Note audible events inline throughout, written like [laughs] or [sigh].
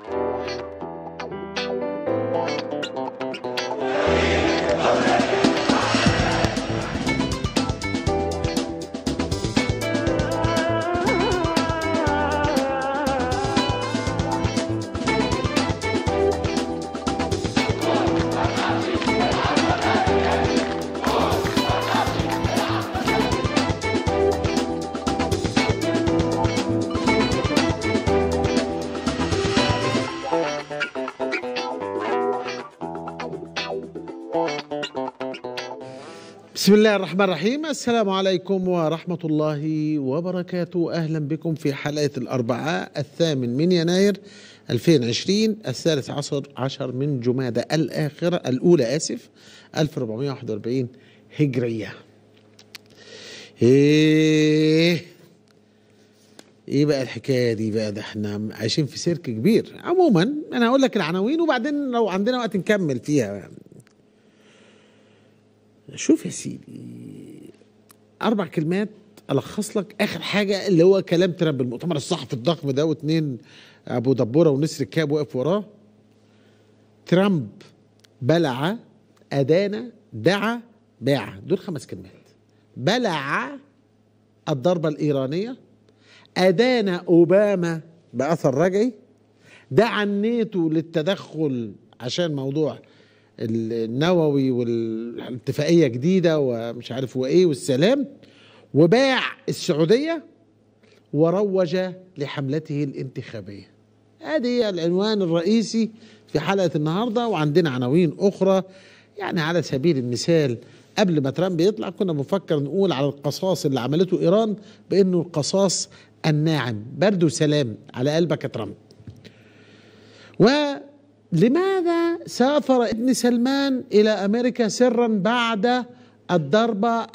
Bye. بسم الله الرحمن الرحيم السلام عليكم ورحمة الله وبركاته أهلا بكم في حلقة الأربعاء الثامن من يناير 2020 الثالث عشر, عشر من جمادة الآخرة الأولى آسف 1441 هجرية إيه ايه بقى الحكايه دي بقى ده احنا عايشين في سيرك كبير عموما انا هقول لك العناوين وبعدين لو عندنا وقت نكمل فيها يعني. شوف يا سيدي اربع كلمات الخص لك اخر حاجه اللي هو كلام ترامب المؤتمر الصحفي الضخم ده واثنين ابو دبوره ونسر الكاب واقف وراه ترامب بلع ادانا دعا باع دول خمس كلمات بلع الضربه الايرانيه ادانا اوباما باثر رجعي دعا الناتو للتدخل عشان موضوع النووي والاتفاقيه جديده ومش عارف وايه والسلام وباع السعوديه وروج لحملته الانتخابيه ادي العنوان الرئيسي في حلقه النهارده وعندنا عناوين اخرى يعني على سبيل المثال قبل ما ترامب يطلع كنا بنفكر نقول على القصاص اللي عملته ايران بانه القصاص الناعم برد وسلام على قلبك يا ترامب و لماذا سافر ابن سلمان إلى أمريكا سرا بعد الضربة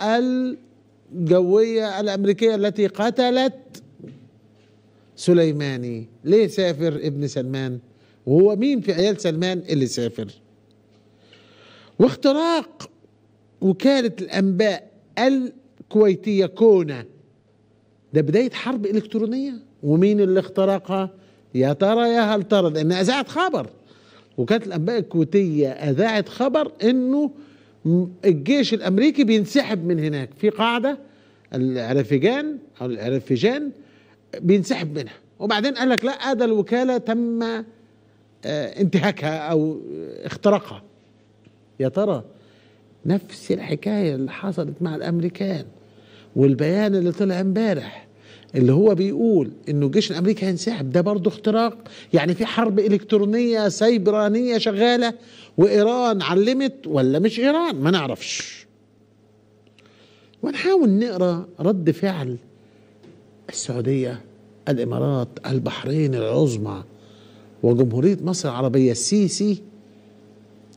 الجوية الأمريكية التي قتلت سليماني ليه سافر ابن سلمان وهو مين في عيال سلمان اللي سافر واختراق وكالة الأنباء الكويتية كونا ده بداية حرب إلكترونية ومين اللي اخترقها يا ترى يا هل ترى لأنها أذاعة خبر وكانت الانباء الكويتيه اذاعت خبر انه الجيش الامريكي بينسحب من هناك في قاعده العرفجان او العرفجان بينسحب منها وبعدين قال لك لا ده الوكاله تم آه، انتهاكها او اختراقها يا ترى نفس الحكايه اللي حصلت مع الامريكان والبيان اللي طلع امبارح اللي هو بيقول انه الجيش الامريكي هينسحب ده برضه اختراق يعني في حرب الكترونيه سيبرانيه شغاله وايران علمت ولا مش ايران ما نعرفش ونحاول نقرا رد فعل السعوديه الامارات البحرين العظمى وجمهوريه مصر العربيه السيسي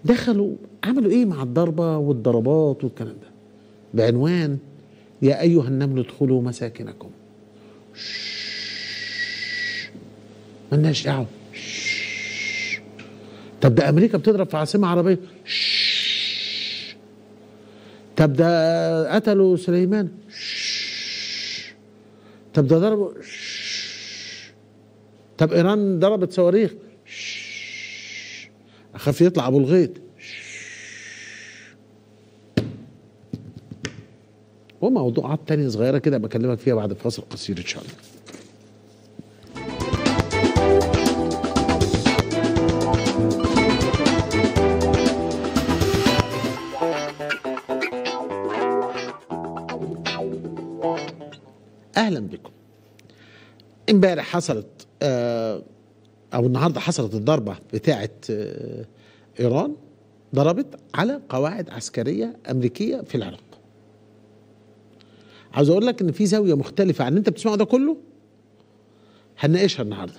دخلوا عملوا ايه مع الضربه والضربات والكلام ده بعنوان يا ايها النمل ادخلوا مساكنكم مالناش دعوه طب ده امريكا بتضرب في عاصمه عربيه طب ده قتلوا سليمان طب ده ضربوا طب ايران ضربت صواريخ اخاف يطلع ابو الغيط وموضوعات تانية صغيرة كده بكلمك فيها بعد فاصل قصير إن شاء الله اهلا بكم امبارح حصلت آه، او النهارده حصلت الضربه بتاعه آه، ايران ضربت على قواعد عسكريه امريكيه في العراق عاوز اقول لك ان في زاويه مختلفه عن اللي انت بتسمعه ده كله هنناقشها النهارده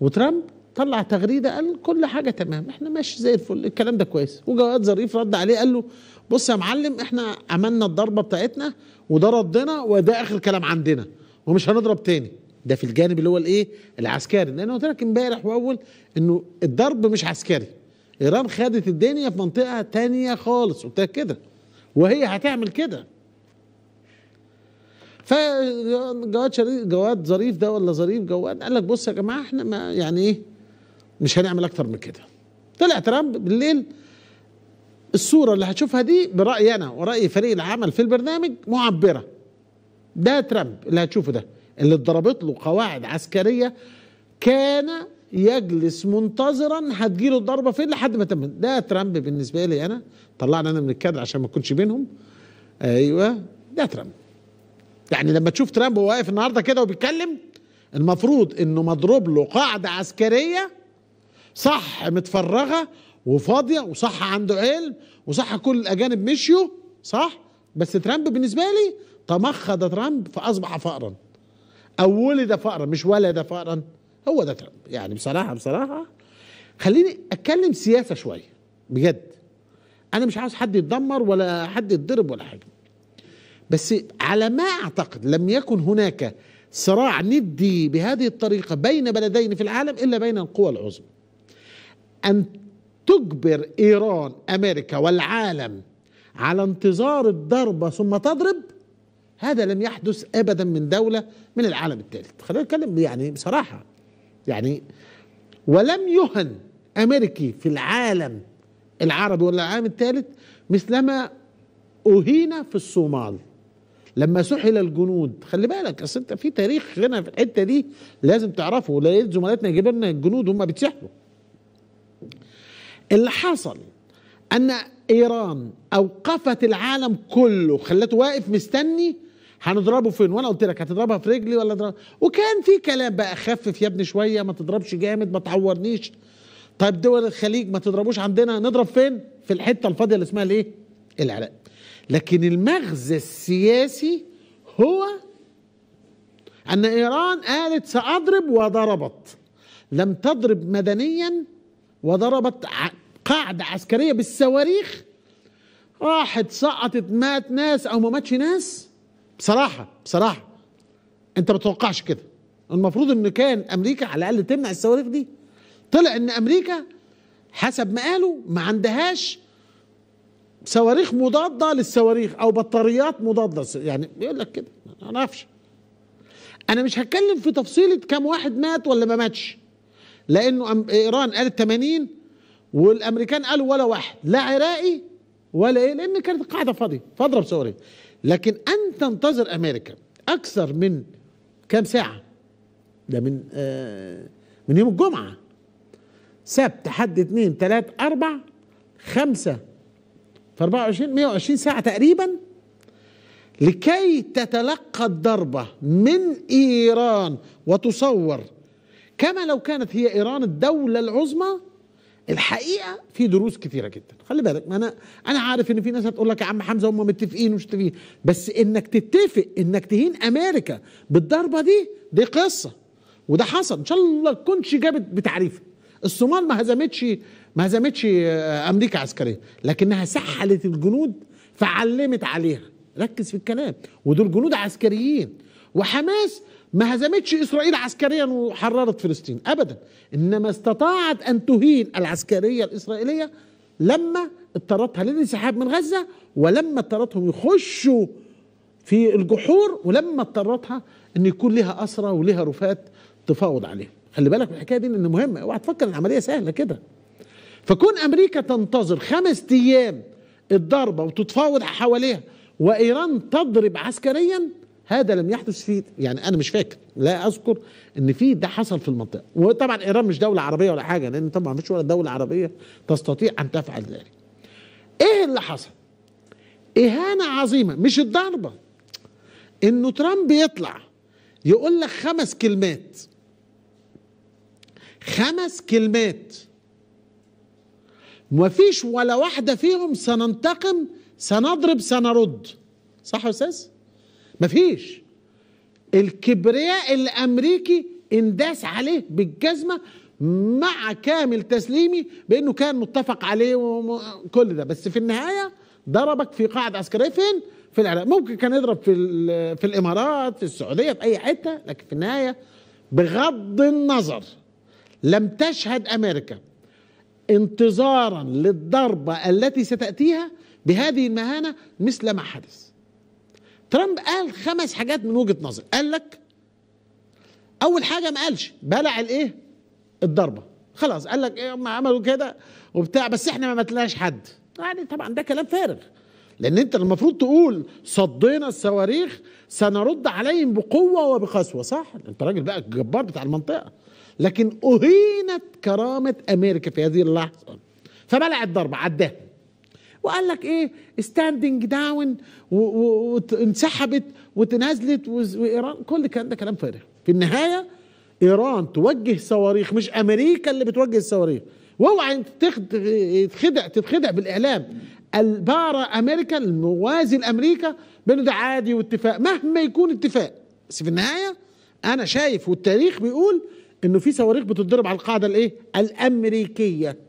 وترامب طلع تغريده قال كل حاجه تمام احنا ماشي زي الفل الكلام ده كويس وجواد ظريف رد عليه قال له بص يا معلم احنا عملنا الضربه بتاعتنا وده ردنا وده اخر كلام عندنا ومش هنضرب تاني ده في الجانب اللي هو الايه العسكري لان قلت لك امبارح واول انه الضرب مش عسكري ايران خدت الدنيا في منطقه تانية خالص قلت لك كده وهي هتعمل كده فجواد شريف جواد ظريف ده ولا ظريف جواد قال لك بص يا جماعه احنا ما يعني ايه مش هنعمل اكتر من كده طلع ترامب بالليل الصوره اللي هتشوفها دي برايي انا وراي فريق العمل في البرنامج معبره ده ترامب اللي هتشوفه ده اللي اتضربت له قواعد عسكريه كان يجلس منتظرا هتجيله الضربه فين لحد ما تم ده ترامب بالنسبه لي انا طلعنا انا من الكادر عشان ما اكونش بينهم ايوه ده ترامب يعني لما تشوف ترامب واقف النهارده كده وبيتكلم المفروض انه مضروب له قاعده عسكريه صح متفرغه وفاضيه وصح عنده علم وصح كل الاجانب مشيوا صح بس ترامب بالنسبه لي تمخض ترامب فاصبح فقرا او ولد فقرا مش ولد فقرا هو ده ترامب يعني بصراحه بصراحه خليني اتكلم سياسه شويه بجد انا مش عاوز حد يتدمر ولا حد يتضرب ولا حاجه بس على ما اعتقد لم يكن هناك صراع ندي بهذه الطريقه بين بلدين في العالم الا بين القوى العظمى ان تجبر ايران امريكا والعالم على انتظار الضربه ثم تضرب هذا لم يحدث ابدا من دوله من العالم الثالث خلينا نتكلم يعني بصراحه يعني ولم يهن أمريكي في العالم العربي ولا العالم الثالث مثلما أهين في الصومال لما سحل الجنود خلي بالك اصل انت في تاريخ هنا في الحته دي لازم تعرفه ولا زملائنا يجيب لنا الجنود هم بيتسحلوا اللي حصل ان ايران اوقفت العالم كله خلته واقف مستني هنضربه فين وانا قلت لك هتضربها في رجلي ولا اضرب وكان في كلام بقى خفف يا ابني شويه ما تضربش جامد ما تعورنيش طيب دول الخليج ما تضربوش عندنا نضرب فين في الحته الفاضيه اللي اسمها الايه العراق لكن المغزى السياسي هو ان ايران قالت ساضرب وضربت لم تضرب مدنيا وضربت قاعده عسكريه بالصواريخ راحت سقطت مات ناس او ما ماتش ناس بصراحه بصراحه انت ما تتوقعش كده المفروض ان كان امريكا على الاقل تمنع الصواريخ دي طلع ان امريكا حسب ما قالوا ما عندهاش صواريخ مضاده للصواريخ او بطاريات مضاده يعني بيقول لك كده ما اعرفش انا مش هتكلم في تفصيله كم واحد مات ولا ما ماتش لانه ايران قالت 80 والامريكان قالوا ولا واحد لا عراقي ولا ايه لان كانت القاعده فاضيه فاضرب صواريخ لكن أن تنتظر أمريكا أكثر من كام ساعة ده من آه من يوم الجمعة سبت حد اثنين ثلاث أربع خمسة في 24 120 ساعة تقريبا لكي تتلقى الضربة من إيران وتصور كما لو كانت هي إيران الدولة العظمى الحقيقه في دروس كثيره جدا خلي بالك ما انا انا عارف ان في ناس هتقول لك يا عم حمزه هم متفقين ومش متفقين بس انك تتفق انك تهين امريكا بالضربه دي دي قصه وده حصل ان شاء الله تكونش جابت بتعريف الصومال ما هزمتش ما هزمتش آه، امريكا عسكريا لكنها سحلت الجنود فعلمت عليها ركز في الكلام ودول جنود عسكريين وحماس ما هزمتش اسرائيل عسكريا وحررت فلسطين ابدا انما استطاعت ان تهين العسكريه الاسرائيليه لما اضطرتها للانسحاب من غزه ولما اضطرتهم يخشوا في الجحور ولما اضطرتها ان يكون لها اسرى ولها رفات تفاوض عليهم خلي بالك من الحكايه دي لان مهمه اوعى تفكر العمليه سهله كده فكون امريكا تنتظر خمس ايام الضربه وتتفاوض حواليها وايران تضرب عسكريا هذا لم يحدث في يعني انا مش فاكر لا اذكر ان في ده حصل في المنطقه وطبعا ايران مش دوله عربيه ولا حاجه لان طبعا مش ولا دوله عربيه تستطيع ان تفعل ذلك ايه اللي حصل اهانه عظيمه مش الضربه انه ترامب يطلع يقول لك خمس كلمات خمس كلمات مفيش ولا واحده فيهم سننتقم سنضرب سنرد صح يا استاذ مفيش الكبرياء الامريكي انداس عليه بالجزمه مع كامل تسليمي بانه كان متفق عليه وكل ده بس في النهايه ضربك في قاعده عسكريه فين؟ في العراق ممكن كان يضرب في في الامارات في السعوديه في اي حته لكن في النهايه بغض النظر لم تشهد امريكا انتظارا للضربه التي ستاتيها بهذه المهانه مثل ما حدث ترامب قال خمس حاجات من وجهه نظر قال لك اول حاجه ما قالش بلع الايه الضربه خلاص قال لك ايه هم عملوا كده وبتاع بس احنا ما متلاش حد يعني طبعا ده كلام فارغ لان انت المفروض تقول صدينا الصواريخ سنرد عليهم بقوه وبقسوه صح انت راجل بقى الجبار بتاع المنطقه لكن اهينت كرامه امريكا في هذه اللحظه فبلع الضربه عداها وقال لك ايه ستاندنج داون وانسحبت وتنازلت وايران كل الكلام ده كلام فارغ في النهايه ايران توجه صواريخ مش امريكا اللي بتوجه الصواريخ واوعى تتخدع تتخدع بالاعلام البارا امريكا الموازي لامريكا بانه ده عادي واتفاق مهما يكون اتفاق بس في النهايه انا شايف والتاريخ بيقول انه في صواريخ بتتضرب على القاعده الايه؟ الامريكيه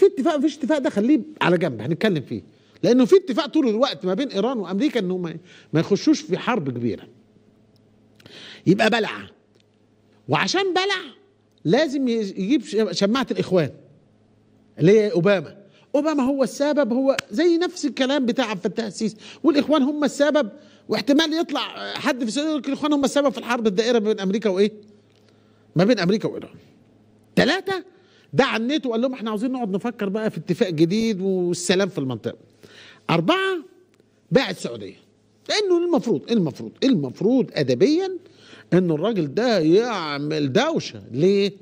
في اتفاق مفيش اتفاق ده خليه على جنب هنتكلم فيه لانه في اتفاق طول الوقت ما بين ايران وامريكا انه ما يخشوش في حرب كبيره يبقى بلع وعشان بلع لازم يجيب شماعه الاخوان اللي هي اوباما اوباما هو السبب هو زي نفس الكلام بتاع عبد الفتاح السيسي والاخوان هم السبب واحتمال يطلع حد في السعوديه يقول الاخوان هم السبب في الحرب الدائره ما بين امريكا وايه؟ ما بين امريكا وايران. ثلاثه ده عنته وقال لهم احنا عاوزين نقعد نفكر بقى في اتفاق جديد والسلام في المنطقه اربعه باع السعوديه لانه المفروض المفروض المفروض ادبيا انه الراجل ده يعمل دوشه ليه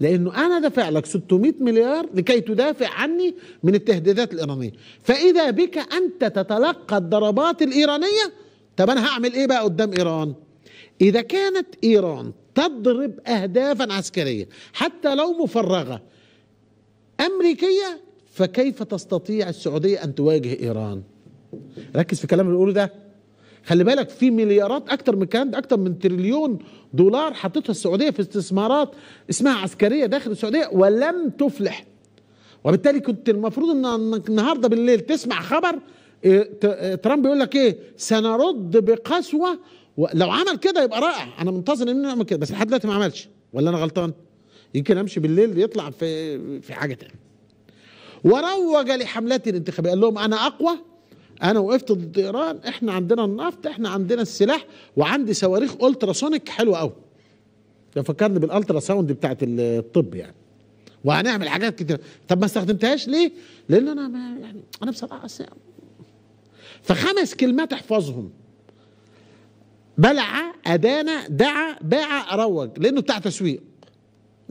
لانه انا دافع لك 600 مليار لكي تدافع عني من التهديدات الايرانيه فاذا بك انت تتلقى الضربات الايرانيه طب انا هعمل ايه بقى قدام ايران اذا كانت ايران تضرب اهدافا عسكريه حتى لو مفرغه أمريكية فكيف تستطيع السعودية أن تواجه إيران ركز في الكلام اللي ده خلي بالك في مليارات أكتر من كان أكتر من تريليون دولار حطتها السعودية في استثمارات اسمها عسكرية داخل السعودية ولم تفلح وبالتالي كنت المفروض أن النهاردة بالليل تسمع خبر إيه، ترامب يقول لك إيه سنرد بقسوة لو عمل كده يبقى رائع أنا منتظر إنه يعمل كده بس لحد دلوقتي ما عملش ولا أنا غلطان؟ يمكن امشي بالليل يطلع في في حاجه تانية وروج لحملات الانتخابيه قال لهم انا اقوى انا وقفت ضد ايران احنا عندنا النفط احنا عندنا السلاح وعندي صواريخ التراسونيك حلوه قوي ده فكرني بالالترا ساوند بتاعت الطب يعني وهنعمل حاجات كتير طب ما استخدمتهاش ليه لان انا ما يعني انا بصراحه فخمس كلمات احفظهم بلع ادان دعا باع روج لانه بتاع تسويق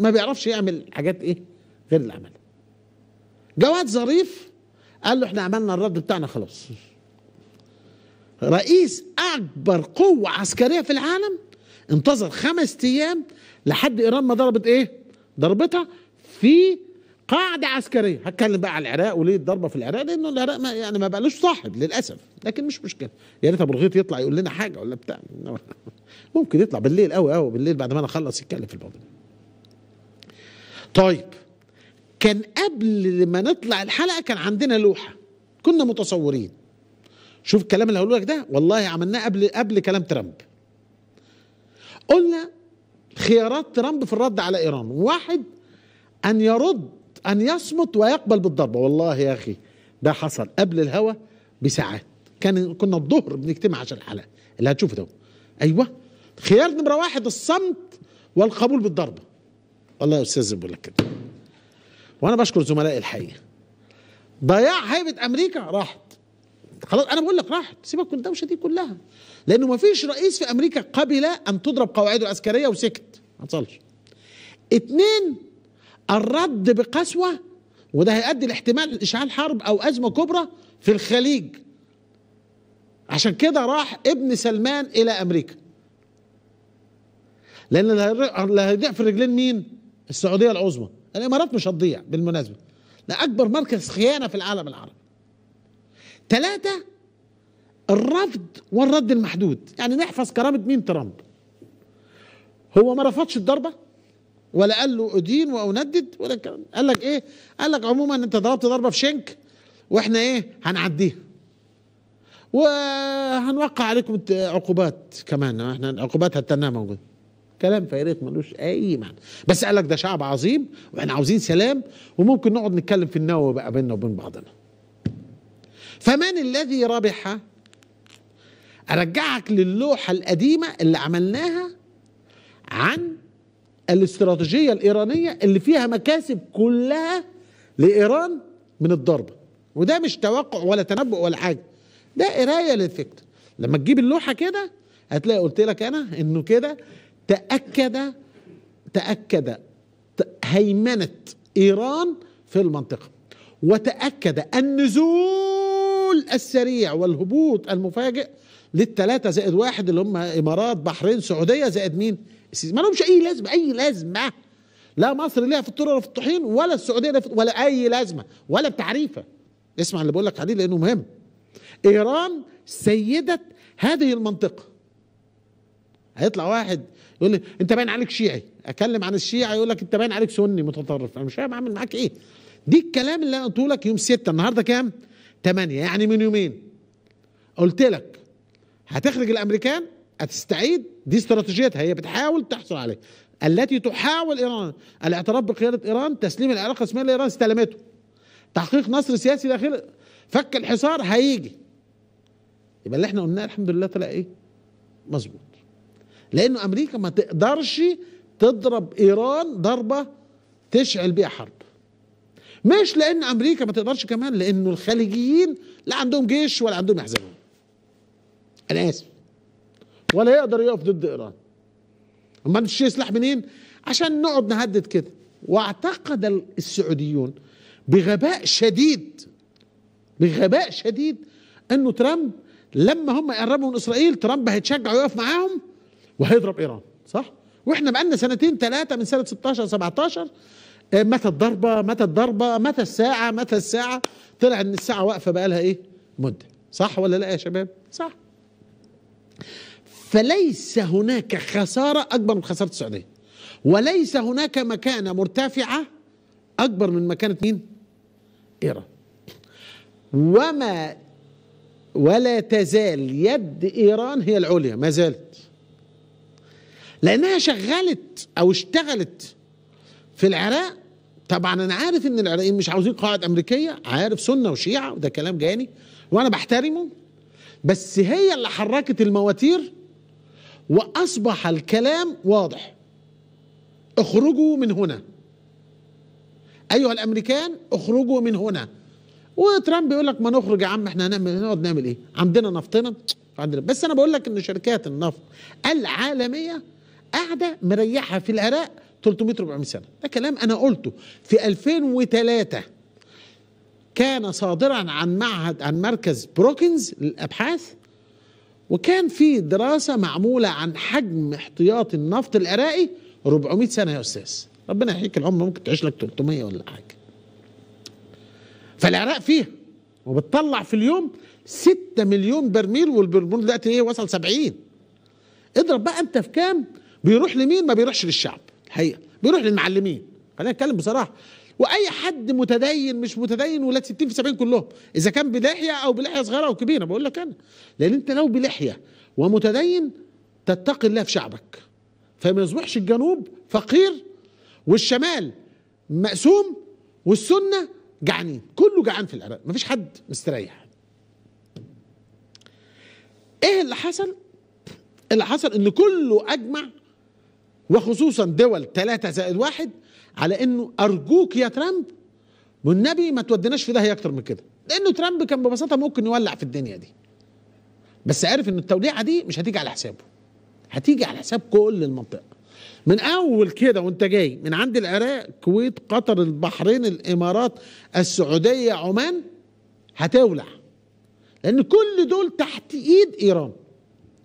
ما بيعرفش يعمل حاجات ايه غير اللي عملها جواد ظريف قال له احنا عملنا الرد بتاعنا خلاص رئيس اكبر قوه عسكريه في العالم انتظر خمس ايام لحد ايران ما ضربت ايه ضربتها في قاعده عسكريه هتكلم بقى على العراق وليه الضربه في العراق لانه العراق ما يعني ما بقالوش صاحب للاسف لكن مش مشكله يا ريت ابو رغيط يطلع يقول لنا حاجه ولا بتاع ممكن يطلع بالليل قوي قوي بالليل بعد ما انا اخلص يتكلم في الموضوع طيب كان قبل ما نطلع الحلقه كان عندنا لوحه كنا متصورين شوف الكلام اللي هقوله لك ده والله عملناه قبل قبل كلام ترامب قلنا خيارات ترامب في الرد على ايران واحد ان يرد ان يصمت ويقبل بالضربه والله يا اخي ده حصل قبل الهوا بساعات كان كنا الظهر بنجتمع عشان الحلقه اللي هتشوفه ده ايوه خيار نمره واحد الصمت والقبول بالضربه والله يا استاذ بقول لك كده وانا بشكر زملائي الحقيقه ضياع هيبه امريكا راحت خلاص انا بقول لك راحت سيبك من الدوشه دي كلها لانه ما فيش رئيس في امريكا قبل ان تضرب قواعده العسكريه وسكت ما حصلش اثنين الرد بقسوه وده هيؤدي لاحتمال اشعال حرب او ازمه كبرى في الخليج عشان كده راح ابن سلمان الى امريكا لان اللي هيضيع في الرجلين مين السعوديه العظمى الامارات مش هتضيع بالمناسبه ده اكبر مركز خيانه في العالم العربي ثلاثه الرفض والرد المحدود يعني نحفظ كرامه مين ترامب هو ما رفضش الضربه ولا قال له ادين واندد ولا الكلام قال لك ايه قال لك عموما انت ضربت ضربه في شنك واحنا ايه هنعديها وهنوقع عليكم عقوبات كمان احنا العقوبات هتنها موجوده كلام فارغ ملوش اي معنى بس قال لك ده شعب عظيم واحنا عاوزين سلام وممكن نقعد نتكلم في النووي بقى بيننا وبين بعضنا فمن الذي ربح ارجعك للوحه القديمه اللي عملناها عن الاستراتيجيه الايرانيه اللي فيها مكاسب كلها لايران من الضربه وده مش توقع ولا تنبؤ ولا حاجه ده قرايه للفكر لما تجيب اللوحه كده هتلاقي قلت لك انا انه كده تأكد تأكد هيمنة إيران في المنطقة وتأكد النزول السريع والهبوط المفاجئ للثلاثة زائد واحد اللي هم إمارات بحرين سعودية زائد مين ما لهمش أي لازمة أي لازمة لا مصر ليها في الطور ولا في الطحين ولا السعودية ولا أي لازمة ولا بتعريفة اسمع اللي بقول لك عليه لأنه مهم إيران سيدت هذه المنطقة هيطلع واحد يقول لي انت باين عليك شيعي اكلم عن الشيعه يقول لك انت باين عليك سني متطرف انا مش فاهم اعمل معاك ايه دي الكلام اللي انا قلته لك يوم 6 النهارده كام 8 يعني من يومين قلت لك هتخرج الامريكان هتستعيد دي استراتيجيتها هي بتحاول تحصل عليه التي تحاول ايران الاعتراف بقياده ايران تسليم العراق رسميا لايران استلمته تحقيق نصر سياسي داخل فك الحصار هيجي يبقى اللي احنا قلناه الحمد لله طلع ايه مظبوط لانه امريكا ما تقدرش تضرب ايران ضربه تشعل بيها حرب مش لان امريكا ما تقدرش كمان لانه الخليجيين لا عندهم جيش ولا عندهم احزاب انا اسف ولا يقدر يقف ضد ايران امال الشيء سلاح منين عشان نقعد نهدد كده واعتقد السعوديون بغباء شديد بغباء شديد انه ترامب لما هم يقربوا من اسرائيل ترامب هيتشجع ويقف معاهم وهيضرب ايران صح واحنا بقالنا سنتين ثلاثه من سنه 16 17 آه، متى الضربه متى الضربه متى الساعه متى الساعه طلع ان الساعه واقفه بقى لها ايه مده صح ولا لا يا شباب صح فليس هناك خساره اكبر من خساره السعوديه وليس هناك مكانه مرتفعه اكبر من مكانه مين ايران وما ولا تزال يد ايران هي العليا ما زالت لانها شغلت او اشتغلت في العراق طبعا انا عارف ان العراقيين مش عاوزين قواعد امريكيه عارف سنه وشيعه وده كلام جاني وانا بحترمه بس هي اللي حركت المواتير واصبح الكلام واضح اخرجوا من هنا ايها الامريكان اخرجوا من هنا وترامب يقول لك ما نخرج يا عم احنا هنعمل نقعد نعمل ايه عندنا نفطنا عندنا بس انا بقول لك ان شركات النفط العالميه قاعده مريحه في العراق 300 400 سنه ده كلام انا قلته في 2003 كان صادرا عن معهد عن مركز بروكنز للابحاث وكان في دراسه معموله عن حجم احتياط النفط العراقي 400 سنه يا استاذ ربنا يحييك العمر ممكن تعيش لك 300 ولا حاجه فالعراق فيها وبتطلع في اليوم 6 مليون برميل والبرميل دلوقتي ايه وصل 70 اضرب بقى انت في كام بيروح لمين ما بيروحش للشعب الحقيقه بيروح للمعلمين خلينا نتكلم بصراحه واي حد متدين مش متدين ولاد 60 في 70 كلهم اذا كان بلحيه او بلحيه صغيره او كبيره بقول لك انا لان انت لو بلحيه ومتدين تتقي الله في شعبك فما يصبحش الجنوب فقير والشمال مقسوم والسنه جعانين كله جعان في العراق مفيش حد مستريح ايه اللي حصل اللي حصل ان كله اجمع وخصوصا دول ثلاثة زائد واحد على انه ارجوك يا ترامب والنبي ما توديناش في داهيه اكتر من كده لانه ترامب كان ببساطه ممكن يولع في الدنيا دي بس عارف ان التوليعه دي مش هتيجي على حسابه هتيجي على حساب كل المنطقه من اول كده وانت جاي من عند العراق الكويت قطر البحرين الامارات السعوديه عمان هتولع لان كل دول تحت ايد ايران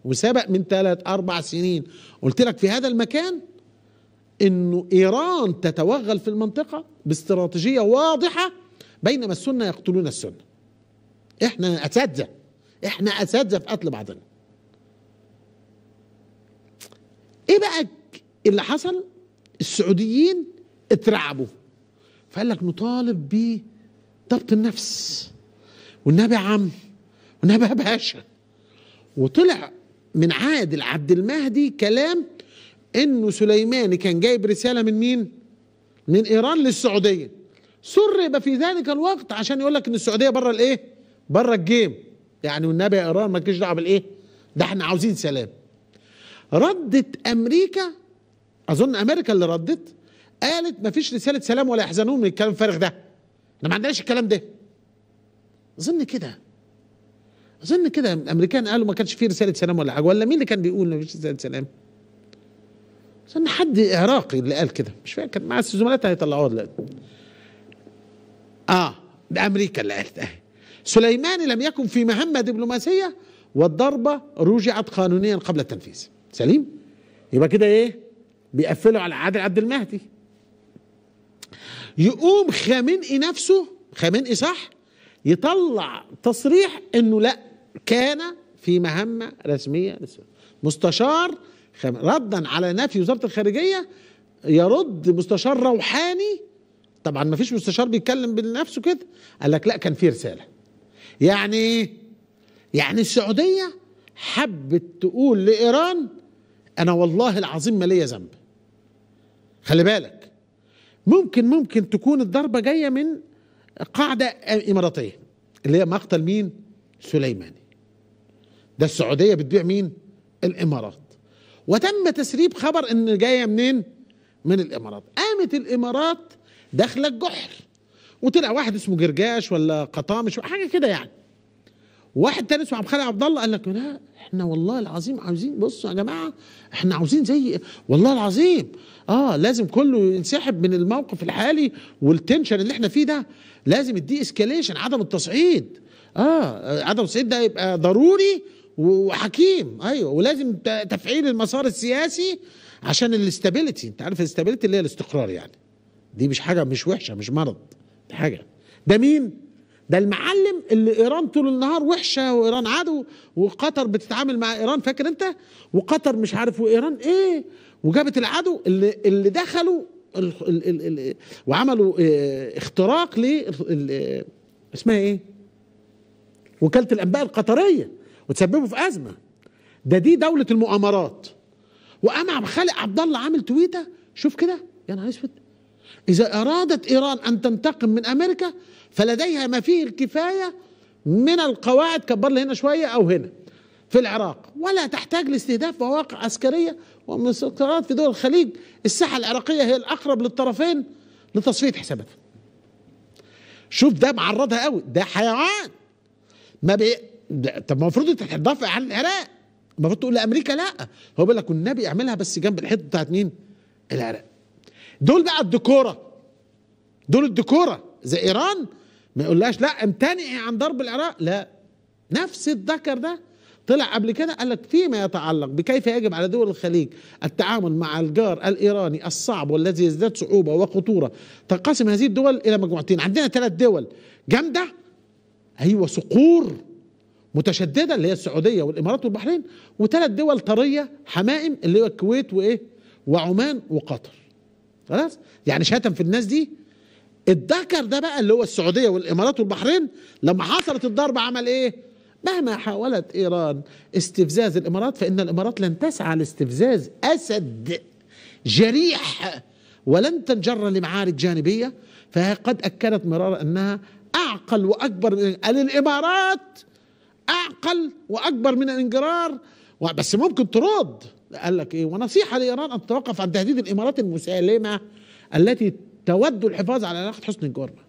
وسبق من ثلاث أربع سنين قلت لك في هذا المكان أنه إيران تتوغل في المنطقة باستراتيجية واضحة بينما السنة يقتلون السنة إحنا أساتذة إحنا أساتذة في قتل بعضنا إيه بقى اللي حصل السعوديين اترعبوا فقال لك نطالب بضبط النفس والنبي عم والنبي باشا وطلع من عادل عبد المهدي كلام انه سليماني كان جايب رساله من مين؟ من ايران للسعوديه سرب في ذلك الوقت عشان يقول لك ان السعوديه بره الايه؟ بره الجيم يعني والنبي يا ايران ما تجيش دعوه بالايه؟ ده احنا عاوزين سلام ردت امريكا اظن امريكا اللي ردت قالت ما فيش رساله سلام ولا يحزنون من الكلام الفارغ ده احنا ما عندناش الكلام ده اظن كده اظن كده الامريكان قالوا ما كانش فيه رساله سلام ولا حاجه ولا مين اللي كان بيقول ما فيش رساله سلام؟ اظن حد عراقي اللي قال كده مش فاكر مع الزملاء هيطلعوها دلوقتي اه ده امريكا اللي قالت اهي سليماني لم يكن في مهمه دبلوماسيه والضربه رجعت قانونيا قبل التنفيذ سليم يبقى كده ايه بيقفلوا على عادل عبد المهدي يقوم خامنئي نفسه خامنئي صح يطلع تصريح انه لا كان في مهمة رسمية مستشار ردا على نفي وزارة الخارجية يرد مستشار روحاني طبعا ما فيش مستشار بيتكلم بنفسه كده قال لك لا كان في رسالة يعني يعني السعودية حبت تقول لإيران أنا والله العظيم ما ليا ذنب خلي بالك ممكن ممكن تكون الضربة جاية من قاعدة إماراتية اللي هي مقتل مين سليماني ده السعوديه بتبيع مين الامارات وتم تسريب خبر ان جايه منين من الامارات قامت الامارات داخله الجحر وطلع واحد اسمه جرجاش ولا قطامش حاجه كده يعني واحد تاني اسمه عبد الخالق عبد الله قال لك لا احنا والله العظيم عاوزين بصوا يا جماعه احنا عاوزين زي والله العظيم اه لازم كله ينسحب من الموقف الحالي والتنشن اللي احنا فيه ده لازم الدي اسكاليشن عدم التصعيد اه عدم التصعيد ده يبقى ضروري وحكيم ايوه ولازم تفعيل المسار السياسي عشان الاستابيليتي انت عارف الاستابيليتي اللي هي الاستقرار يعني دي مش حاجه مش وحشه مش مرض دي حاجه ده مين ده المعلم اللي ايران طول النهار وحشه وايران عدو وقطر بتتعامل مع ايران فاكر انت وقطر مش عارف وايران ايه وجابت العدو اللي اللي دخلوا الـ الـ الـ الـ وعملوا اه اختراق ل اسمها ايه وكاله الانباء القطريه وتسببه في ازمه ده دي دوله المؤامرات وقام خالق عبد الله عامل تويته شوف كده يا نهار اسود اذا ارادت ايران ان تنتقم من امريكا فلديها ما فيه الكفايه من القواعد كبر لي هنا شويه او هنا في العراق ولا تحتاج لاستهداف مواقع عسكريه ومستقرات في دول الخليج الساحه العراقيه هي الاقرب للطرفين لتصفيه حساباتها شوف ده معرضها قوي ده حيوان ما بي طب المفروض تتدافع عن العراق المفروض تقول لامريكا لا هو بيقول لك والنبي اعملها بس جنب الحيطه بتاعت مين؟ العراق دول بقى الديكوره دول الديكوره زي ايران ما يقولهاش لا امتنعي عن ضرب العراق لا نفس الذكر ده طلع قبل كده قال لك فيما يتعلق بكيف يجب على دول الخليج التعامل مع الجار الايراني الصعب والذي يزداد صعوبه وخطوره تنقسم هذه الدول الى مجموعتين عندنا ثلاث دول جامده ايوه صقور متشدده اللي هي السعوديه والامارات والبحرين وثلاث دول طريه حمائم اللي هو الكويت وايه وعمان وقطر خلاص يعني شتم في الناس دي الدكر ده بقى اللي هو السعوديه والامارات والبحرين لما حصلت الضربه عمل ايه مهما حاولت ايران استفزاز الامارات فان الامارات لن تسعى لاستفزاز اسد جريح ولن تنجر لمعارك جانبيه فقد اكدت مرارا انها اعقل واكبر من الامارات اعقل واكبر من الانجرار بس ممكن ترد قال لك ايه ونصيحه لايران ان تتوقف عن تهديد الامارات المسالمه التي تود الحفاظ على علاقه حسن الجوارنا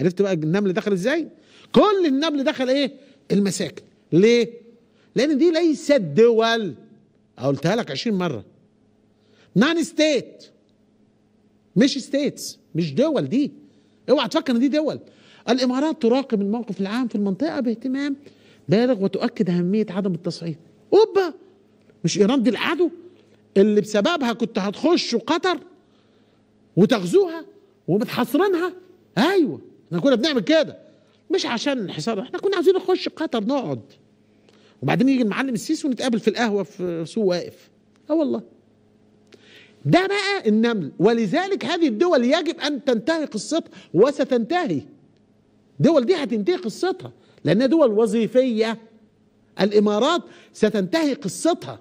عرفت بقى النمل دخل ازاي كل النمل دخل ايه المساكن ليه لان دي ليست دول قلتها لك 20 مره نان ستيت مش ستيتس مش دول دي اوعى تفكر ان دي دول الإمارات تراقب الموقف العام في المنطقة باهتمام بالغ وتؤكد أهمية عدم التصعيد أوبا مش إيران دي العدو اللي بسببها كنت هتخش قطر وتغزوها ومتحصرنها أيوة احنا كنا بنعمل كده مش عشان الحصار احنا كنا عايزين نخش قطر نقعد وبعدين يجي المعلم السيسي ونتقابل في القهوة في سوق واقف اه والله ده بقى النمل ولذلك هذه الدول يجب ان تنتهي قصتها وستنتهي دول دي هتنتهي قصتها لأنها دول وظيفية الإمارات ستنتهي قصتها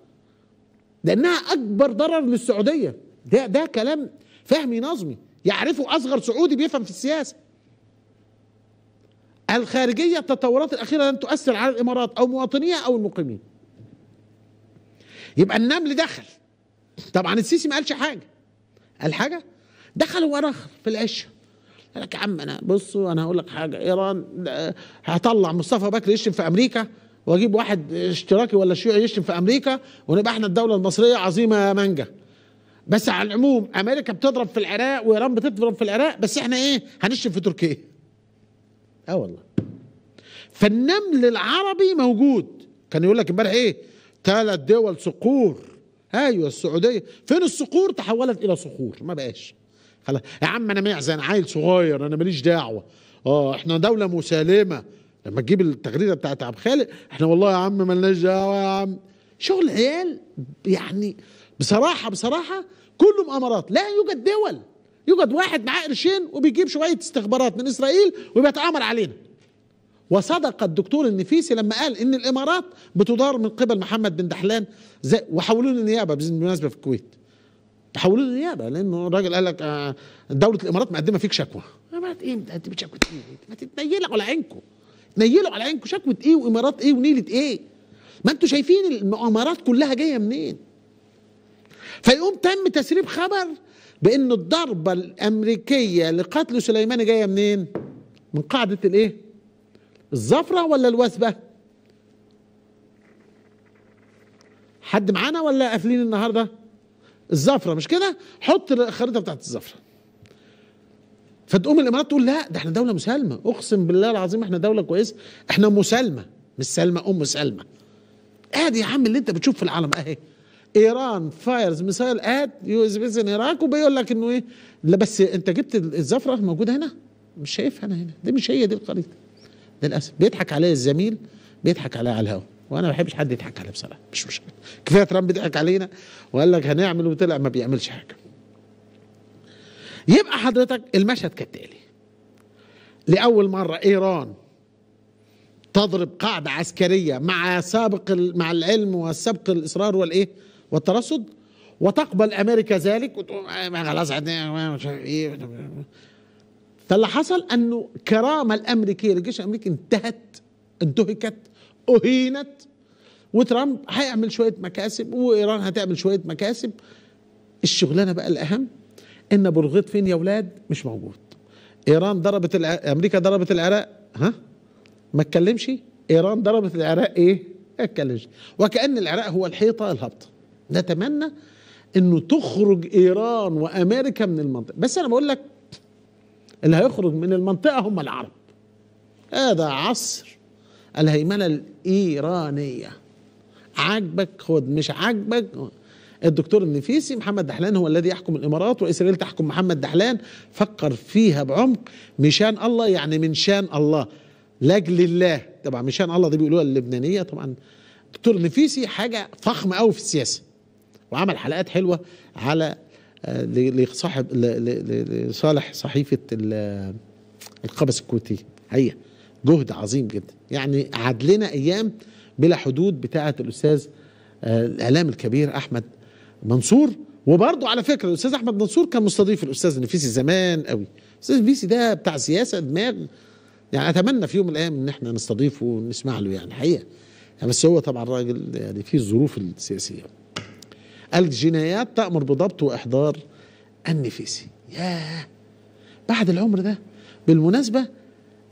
لأنها أكبر ضرر للسعودية ده ده كلام فهمي نظمي يعرفه أصغر سعودي بيفهم في السياسة الخارجية التطورات الأخيرة لن تؤثر على الإمارات أو مواطنيها أو المقيمين يبقى النمل دخل طبعا السيسي ما قالش حاجة قال حاجة دخل ورخل في العشه لك يا عم انا بصوا انا هقول لك حاجه ايران آه، هطلع مصطفى بكر يشتم في امريكا واجيب واحد اشتراكي ولا شيوعي يشتم في امريكا ونبقى احنا الدوله المصريه عظيمه يا مانجا بس على العموم امريكا بتضرب في العراق وايران بتضرب في العراق بس احنا ايه هنشتم في تركيا اه والله فالنمل العربي موجود كان يقول لك امبارح ايه ثلاث دول صقور ايوه السعوديه فين الصقور تحولت الى صخور ما بقاش خلاص يا عم انا معزن عيل صغير انا ماليش دعوه اه احنا دوله مسالمه لما تجيب التغريده بتاعت عبد خالق احنا والله يا عم مالناش دعوه يا عم شغل عيال يعني بصراحه بصراحه كله مؤامرات لا يوجد دول يوجد واحد معاه قرشين وبيجيب شويه استخبارات من اسرائيل وبيتآمر علينا وصدق الدكتور النفيسي لما قال ان الامارات بتدار من قبل محمد بن دحلان وحولوه للنيابه بالمناسبه في الكويت حولوه لنيابه لانه الراجل قال لك آه، دوله الامارات مقدمه فيك شكوى امارات ايه مقدمه شكوى ايه ما تتنيلوا على عينكم تنيلوا على عينكم شكوى ايه وامارات ايه ونيله ايه ما انتوا شايفين المؤامرات كلها جايه منين فيقوم تم تسريب خبر بان الضربه الامريكيه لقتل سليماني جايه منين من قاعده الايه الزفره ولا الوثبه حد معانا ولا قافلين النهارده الزفره مش كده حط الخريطه بتاعت الزفره فتقوم الامارات تقول لا ده احنا دوله مسالمه اقسم بالله العظيم احنا دوله كويسه احنا مسالمه مش سلمى ام سلمى ادي يا عم اللي انت بتشوف في العالم اهي ايران فايرز ميسايل ات يو اس بيز العراق وبيقول لك انه ايه لا بس انت جبت الزفره موجوده هنا مش شايفها انا هنا دي مش هي دي الخريطه للاسف بيضحك عليا الزميل بيضحك عليا على الهوا وانا ما بحبش حد يضحك علي بصراحه مش مشكله كفايه ترامب ضحك علينا وقال لك هنعمل وطلع ما بيعملش حاجه يبقى حضرتك المشهد كالتالي لاول مره ايران تضرب قاعده عسكريه مع سابق مع العلم والسبق الاصرار والايه والترصد وتقبل امريكا ذلك وتقول آه، خلاص آه، إيه. فاللي حصل انه كرامه الامريكيه للجيش الامريكي انتهت انتهكت اهينت وترامب هيعمل شويه مكاسب وايران هتعمل شويه مكاسب الشغلانه بقى الاهم ان برغيط فين يا اولاد مش موجود ايران ضربت الع... امريكا ضربت العراق ها ما اتكلمش ايران ضربت العراق ايه ما اتكلمش وكان العراق هو الحيطه الهابطه نتمنى انه تخرج ايران وامريكا من المنطقه بس انا بقول لك اللي هيخرج من المنطقه هم العرب هذا عصر الهيمنة الإيرانية عاجبك خد مش عاجبك الدكتور النفيسي محمد دحلان هو الذي يحكم الامارات واسرائيل تحكم محمد دحلان فكر فيها بعمق مشان الله يعني من شان الله لاجل الله طبعا مشان الله دي بيقولوها اللبنانيه طبعا الدكتور النفيسي حاجه فخمه قوي في السياسه وعمل حلقات حلوه على آه، لصاحب لصالح صحيفه آه، القبس الكويتي حقيقه جهد عظيم جدا يعني عاد لنا ايام بلا حدود بتاعه الاستاذ آه، الاعلام الكبير احمد منصور وبرضه على فكره الاستاذ احمد منصور كان مستضيف الاستاذ النفيسي زمان قوي الاستاذ النفيسي ده بتاع سياسه دماغ يعني اتمنى في يوم من الايام ان احنا نستضيفه ونسمع له يعني حقيقه يعني بس هو طبعا راجل يعني في الظروف السياسيه الجنايات تامر بضبط واحضار النفيسي ياه بعد العمر ده بالمناسبه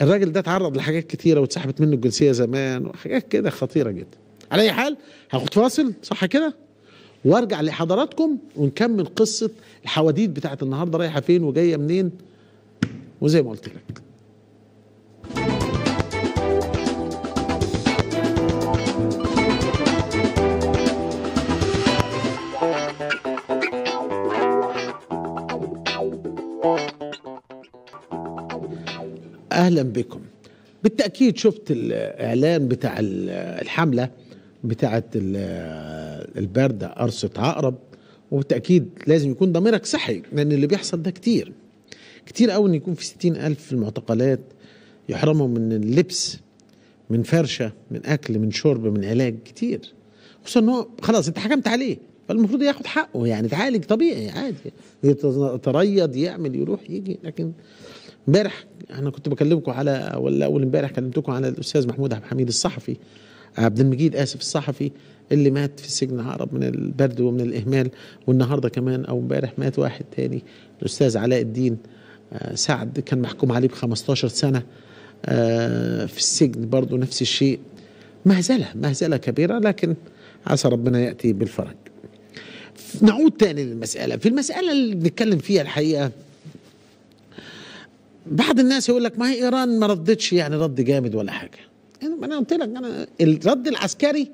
الراجل ده اتعرض لحاجات كتيره واتسحبت منه الجنسيه زمان وحاجات كده خطيره جدا على اي حال هاخد فاصل صح كده وارجع لحضراتكم ونكمل قصه الحواديت بتاعت النهارده رايحه فين وجايه منين وزي ما قلت لك أهلا بكم بالتأكيد شفت الإعلان بتاع الحملة بتاعة الباردة قرصة عقرب وبالتأكيد لازم يكون ضميرك صحي لأن اللي بيحصل ده كتير كتير قوي إن يكون في ستين ألف في المعتقلات يحرموا من اللبس من فرشة من أكل من شرب من علاج كتير خصوصا إن هو خلاص أنت حكمت عليه فالمفروض ياخد حقه يعني تعالج طبيعي عادي يتريض يعمل يروح يجي لكن امبارح انا كنت بكلمكم على ولا اول امبارح كلمتكم على الاستاذ محمود عبد الحميد الصحفي عبد المجيد اسف الصحفي اللي مات في السجن هرب من البرد ومن الاهمال والنهارده كمان او امبارح مات واحد تاني الاستاذ علاء الدين آه، سعد كان محكوم عليه ب 15 سنه آه، في السجن برضه نفس الشيء مهزله مهزله كبيره لكن عسى ربنا ياتي بالفرج نعود تاني للمساله في المساله اللي بنتكلم فيها الحقيقه بعض الناس يقول لك ما هي ايران ما ردتش يعني رد جامد ولا حاجه يعني انا قلت لك انا الرد العسكري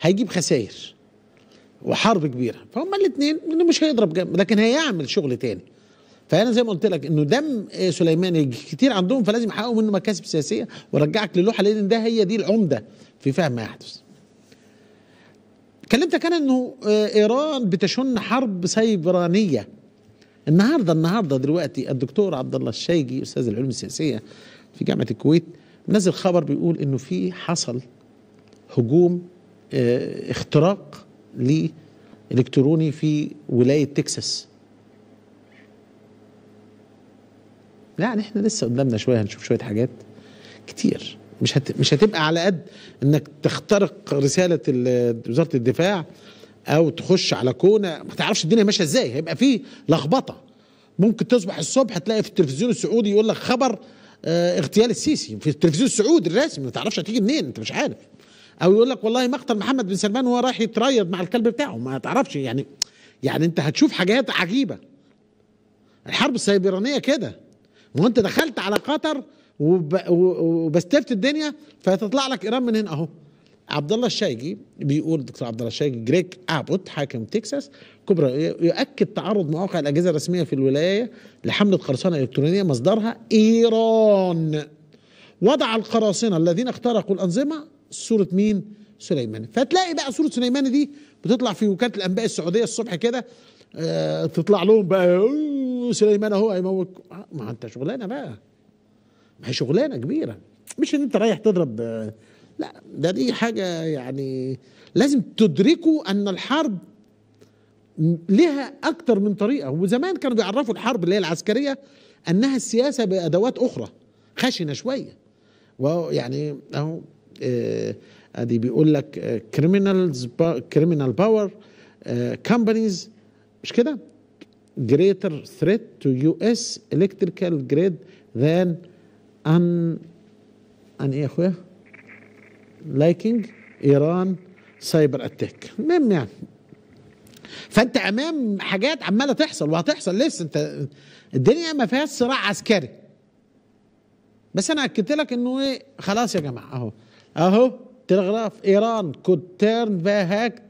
هيجيب خسائر وحرب كبيره فهم الاثنين انه مش هيضرب جامد لكن هيعمل شغل تاني فانا زي ما قلت لك انه دم آه، سليماني كتير عندهم فلازم يحققوا منه مكاسب سياسيه وارجعك للوحه لان ده هي دي العمده في فهم ما يحدث كلمتك انا انه آه، ايران بتشن حرب سيبرانيه النهارده النهارده دلوقتي الدكتور عبد الله الشايجي استاذ العلوم السياسيه في جامعه الكويت نزل خبر بيقول انه في حصل هجوم اه اختراق لالكتروني في ولايه تكساس يعني احنا لسه قدامنا شويه هنشوف شويه حاجات كتير مش هت... مش هتبقى على قد انك تخترق رساله وزاره الدفاع او تخش على كونه ما تعرفش الدنيا ماشيه ازاي هيبقى فيه لخبطه ممكن تصبح الصبح تلاقي في التلفزيون السعودي يقول لك خبر اه اغتيال السيسي في التلفزيون السعودي الرسمي ما تعرفش هتيجي منين انت مش عارف او يقول لك والله مقتل محمد بن سلمان وهو رايح يتريض مع الكلب بتاعه ما تعرفش يعني يعني انت هتشوف حاجات عجيبه الحرب السيبرانيه كده ما انت دخلت على قطر وب... وبستفت الدنيا فهتطلع لك ايران من هنا اهو عبد الله الشايجي بيقول الدكتور عبد الله الشايجي جريك ابوت حاكم تكساس كبرى يؤكد تعرض مواقع الاجهزه الرسميه في الولايه لحمله قرصنه الكترونيه مصدرها ايران وضع القراصنه الذين اخترقوا الانظمه صوره مين؟ سليماني فتلاقي بقى صوره سليماني دي بتطلع في وكاله الانباء السعوديه الصبح كده آه تطلع لهم بقى سليمان اهو هيموت آه، ما انت شغلانه بقى ما هي شغلانه كبيره مش ان انت رايح تضرب آه لا ده دي حاجة يعني لازم تدركوا أن الحرب لها أكتر من طريقة وزمان كانوا بيعرفوا الحرب اللي هي العسكرية أنها السياسة بأدوات أخرى خشنة شوية ويعني أهو آه، ادي بيقول لك كريمينالز كريمنال باور كومبانيز مش كده greater threat to US electrical grid than an an ايه يا اخويا؟ لايكينج ايران سايبر اتاك المهم يعني فانت امام حاجات عماله تحصل وهتحصل لسه انت الدنيا ما فيهاش صراع عسكري بس انا اكدت لك انه ايه خلاص يا جماعه اهو اهو تلغراف ايران كود تيرن هاكت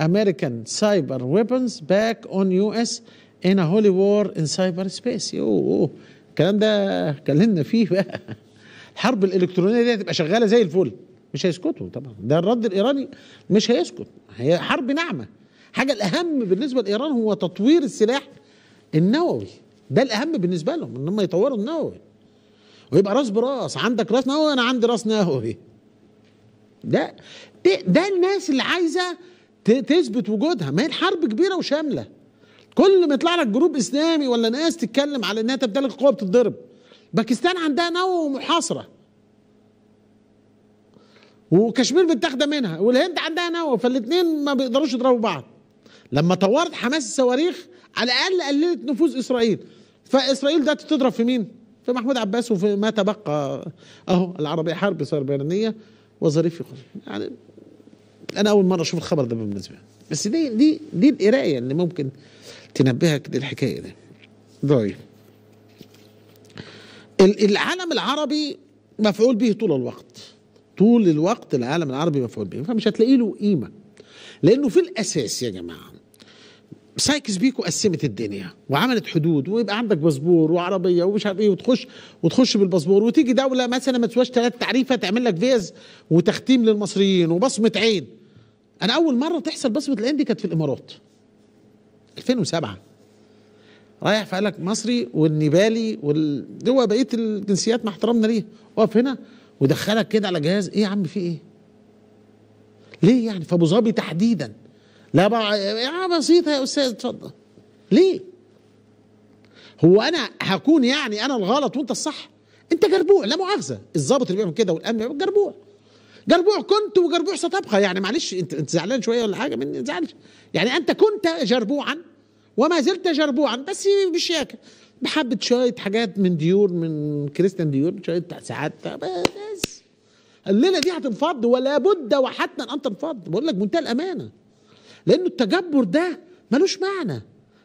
امريكان سايبر ويبنز باك اون يو اس ان هولي وور ان سايبر سبيس يوه الكلام ده اتكلمنا فيه بقى الحرب الالكترونيه دي هتبقى شغاله زي الفل مش هيسكتوا طبعا ده الرد الايراني مش هيسكت هي حرب ناعمه حاجه الاهم بالنسبه لايران هو تطوير السلاح النووي ده الاهم بالنسبه لهم ان هم يطوروا النووي ويبقى راس براس عندك راس نووي انا عندي راس نووي ده ده الناس اللي عايزه تثبت وجودها ما هي الحرب كبيره وشامله كل ما يطلع لك جروب اسلامي ولا ناس تتكلم على انها تمتلك قوه بتتضرب باكستان عندها نووي ومحاصره وكشمير متاخده منها والهند عندها نووي فالاثنين ما بيقدروش يضربوا بعض لما طورت حماس الصواريخ على الاقل قللت نفوذ اسرائيل فاسرائيل ده تضرب في مين؟ في محمود عباس وفي ما تبقى اهو العربيه حرب سربيانيه وظريف يقول يعني انا اول مره اشوف الخبر ده بالنسبه بس دي دي دي القرايه اللي ممكن تنبهك للحكايه دي طيب العالم العربي مفعول به طول الوقت طول الوقت العالم العربي مفعول به فمش هتلاقي له قيمه لانه في الاساس يا جماعه سايكس بيكو قسمت الدنيا وعملت حدود ويبقى عندك باسبور وعربيه ومش عارف ايه وتخش وتخش بالباسبور وتيجي دوله مثلا ما تسواش ثلاث تعريفه تعمل لك فيز وتختيم للمصريين وبصمه عين انا اول مره تحصل بصمه العين دي كانت في الامارات 2007 رايح فقال لك مصري والنيبالي وال... هو بقيه الجنسيات مع احترامنا ليه اقف هنا ودخلك كده على جهاز ايه يا عم في ايه ليه يعني في ابو ظبي تحديدا لا بقى يا بسيطه يا استاذ اتفضل ليه هو انا هكون يعني انا الغلط وانت الصح انت جربوع لا مؤاخذه الظابط اللي بيعمل كده والامن بيعمل جربوع جربوع كنت وجربوع ستبقى يعني معلش انت انت زعلان شويه ولا حاجه من زعلش يعني انت كنت جربوعا وما زلت جربوعا بس بشياكه بحبة شوية حاجات من ديور من كريستيان ديور شوية ساعات بس الليلة دي هتنفض ولا بد وحتما أن تنفض بقول لك منتهى الأمانة لأنه التجبر ده ملوش معنى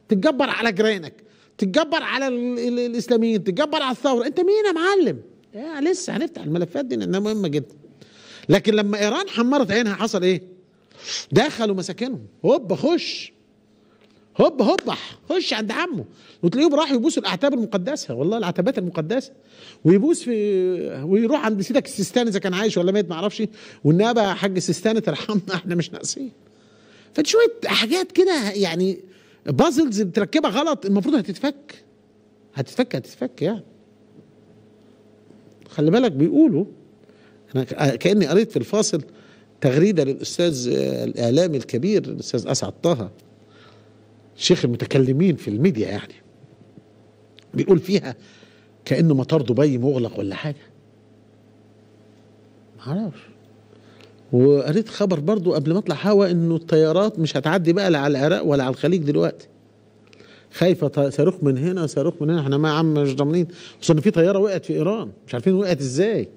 تتجبر على جيرانك تتجبر على الإسلاميين تتجبر على الثورة أنت مين يا معلم؟ آه لسه هنفتح الملفات دي لأنها مهمة جدا لكن لما إيران حمرت عينها حصل إيه؟ دخلوا مساكنهم هوب خش هوب هوب خش عند عمه وتلاقيهم راحوا يبوسوا الاعتاب المقدسه والله العتبات المقدسه ويبوس في ويروح عند سيدك السيستاني اذا كان عايش ولا ميت ما اعرفش والنبي يا حاج السيستاني ترحمنا [laughs] احنا مش ناقصين فشويه حاجات كده يعني بازلز بتركبها غلط المفروض هتتفك هتتفك هتتفك يعني خلي بالك بيقولوا انا كاني قريت في الفاصل تغريده للاستاذ الاعلامي الكبير الاستاذ اسعد طه شيخ المتكلمين في الميديا يعني بيقول فيها كأنه مطار دبي مغلق ولا حاجة معرفش وقريت خبر برضو قبل ما اطلع هوا انه الطيارات مش هتعدي بقى لا على العراق ولا على الخليج دلوقتي خايفه صاروخ من هنا صاروخ من هنا احنا ما يا عم مش ضامنين خصوصا في طياره وقعت في ايران مش عارفين وقعت ازاي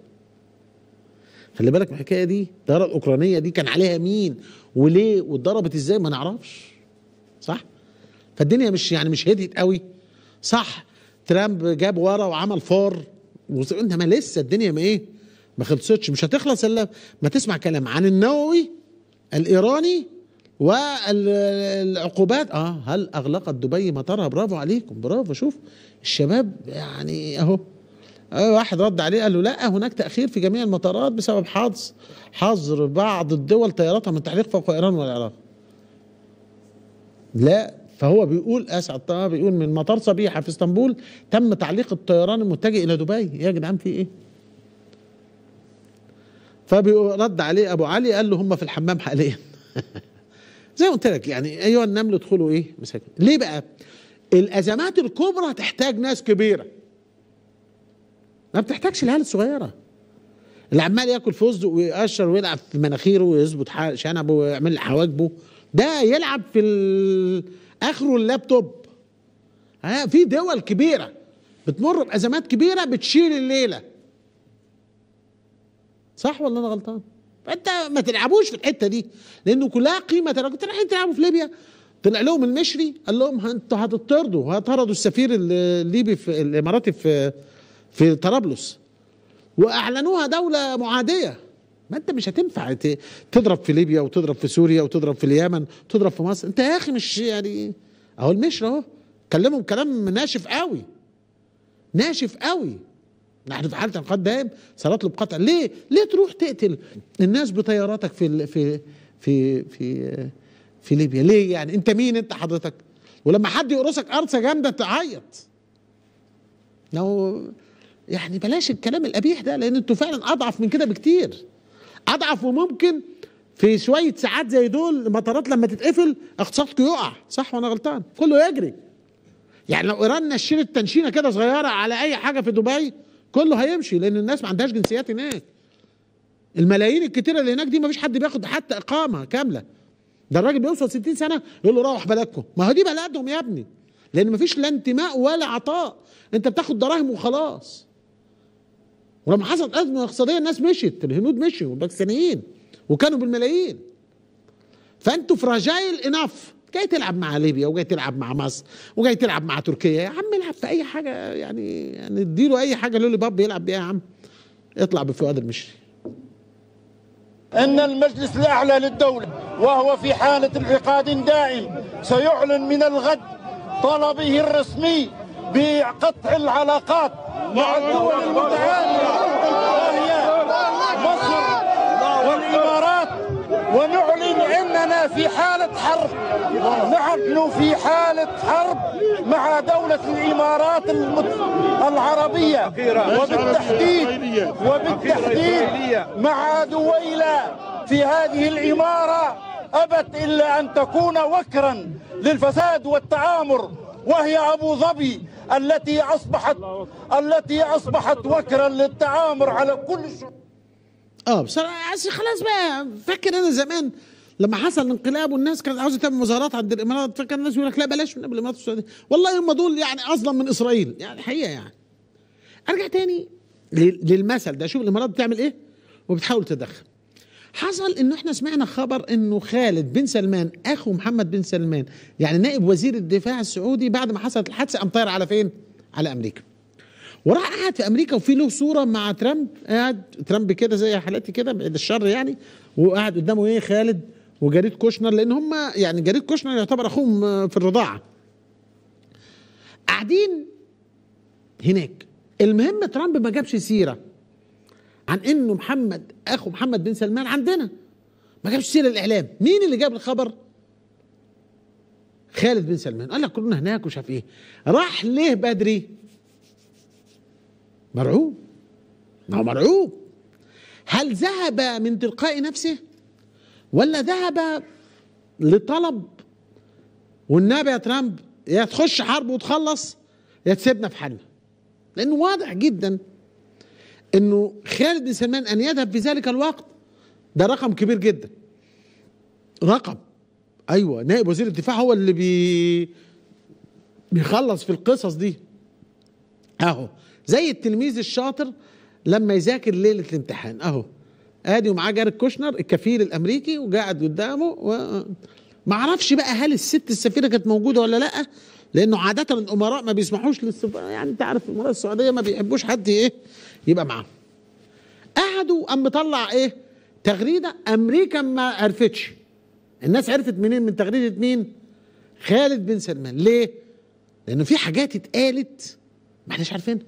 خلي بالك من الحكايه دي الطياره الاوكرانيه دي كان عليها مين وليه واتضربت ازاي ما نعرفش صح فالدنيا مش يعني مش هديت قوي صح ترامب جاب ورا وعمل فار ما لسه الدنيا ما ايه ما خلصتش مش هتخلص الا ما تسمع كلام عن النووي الايراني والعقوبات اه هل اغلقت دبي مطارها برافو عليكم برافو شوف الشباب يعني اهو آه، واحد رد عليه قال له لا هناك تاخير في جميع المطارات بسبب حظر حظر بعض الدول طياراتها من تحليق فوق ايران والعراق لا فهو بيقول اسعد طه بيقول من مطار صبيحه في اسطنبول تم تعليق الطيران المتجه الى دبي يا جدعان في ايه فبيرد عليه ابو علي قال له هم في الحمام حاليا [laughs] زي ما قلت لك يعني ايها النمل ادخلوا ايه مساكن ليه بقى الازمات الكبرى تحتاج ناس كبيره ما بتحتاجش العيال الصغيره اللي عمال ياكل فوز ويقشر ويلعب في مناخيره ويظبط شنبه ويعمل حواجبه ده يلعب في اخره اللابتوب ها في دول كبيره بتمر بازمات كبيره بتشيل الليله صح ولا انا غلطان انت ما تلعبوش في الحته دي لانه كلها قيمه كنت رايحين تلعبوا في ليبيا طلع لهم المشري قال لهم انتوا هتطردوا هتطردوا السفير الليبي في الاماراتي في في طرابلس واعلنوها دوله معاديه ما انت مش هتنفع تضرب في ليبيا وتضرب في سوريا وتضرب في اليمن وتضرب في مصر انت يا اخي مش يعني اهو المشري اهو كلمهم كلام ناشف قوي ناشف قوي نحن في حاله انقاذ دائم له بقطع ليه ليه تروح تقتل الناس بطياراتك في في في في في ليبيا ليه يعني انت مين انت حضرتك ولما حد يقرصك قرصه جامده تعيط لو يعني بلاش الكلام القبيح ده لان انتوا فعلا اضعف من كده بكتير اضعف وممكن في شويه ساعات زي دول المطارات لما تتقفل اقتصادكم يقع صح وانا غلطان كله يجري يعني لو ايران نشنت تنشينه كده صغيره على اي حاجه في دبي كله هيمشي لان الناس ما عندهاش جنسيات هناك الملايين الكتيره اللي هناك دي ما فيش حد بياخد حتى اقامه كامله ده الراجل بيوصل 60 سنه يقول له روح بلدكم ما هو دي بلدهم يا ابني لان ما فيش لا انتماء ولا عطاء انت بتاخد دراهم وخلاص ولما حصلت أزمة اقتصادية الناس مشيت الهنود مشوا والباكستانيين وكانوا بالملايين فأنتوا فراجايل اناف جاي تلعب مع ليبيا وجاي تلعب مع مصر وجاي تلعب مع تركيا يا عم العب في أي حاجة يعني يعني اديله أي حاجة لولي باب يلعب بيها يا عم اطلع بفؤاد المشري أن المجلس الأعلى للدولة وهو في حالة انعقاد دائم سيعلن من الغد طلبه الرسمي بقطع العلاقات مع الدول المتعاونه وهي مصر والإمارات ونعلن أننا في حالة حرب نحن في حالة حرب مع دولة الإمارات المت... العربية وبالتحديد وبالتحديد مع دويلة في هذه الإمارة أبت إلا أن تكون وكرا للفساد والتآمر وهي أبو ظبي التي أصبحت التي أصبحت وكرا للتعامر على كل اه بصراحة خلاص بقى فاكر أنا زمان لما حصل الانقلاب والناس كانت عاوزه تعمل مظاهرات عند الامارات فكان الناس يقول لك لا بلاش من الامارات والسعوديه والله هم دول يعني اظلم من اسرائيل يعني حقيقه يعني ارجع تاني للمثل ده شوف الامارات بتعمل ايه وبتحاول تدخل حصل انه احنا سمعنا خبر انه خالد بن سلمان اخو محمد بن سلمان يعني نائب وزير الدفاع السعودي بعد ما حصلت الحادثه قام طاير على فين؟ على امريكا. وراح قعد في امريكا وفي له صوره مع ترامب قاعد ترامب كده زي حالتي كده بعد الشر يعني وقاعد قدامه ايه خالد وجريد كوشنر لان هم يعني جريد كوشنر يعتبر اخوهم في الرضاعه. قاعدين هناك المهم ترامب ما جابش سيره عن انه محمد اخو محمد بن سلمان عندنا ما جابش سيره الاعلام مين اللي جاب الخبر خالد بن سلمان قال لك كلنا هناك وشاف ايه راح ليه بدري مرعوب ما هو مرعوب هل ذهب من تلقاء نفسه ولا ذهب لطلب والنبي يا ترامب يا تخش حرب وتخلص يا تسيبنا في حالنا لانه واضح جدا انه خالد بن سلمان ان يذهب في ذلك الوقت ده رقم كبير جدا رقم ايوه نائب وزير الدفاع هو اللي بي بيخلص في القصص دي اهو زي التلميذ الشاطر لما يذاكر ليله الامتحان اهو ادي ومعاه جاري كوشنر الكفيل الامريكي وقاعد قدامه و... ما اعرفش بقى هل الست السفيره كانت موجوده ولا لا لانه عاده الامراء ما بيسمحوش للسفاره يعني انت عارف الامراء السعوديه ما بيحبوش حد ايه يبقى معاهم قعدوا قام مطلع ايه تغريده امريكا ما عرفتش الناس عرفت منين من تغريده مين خالد بن سلمان ليه لان في حاجات اتقالت ما احناش عارفينها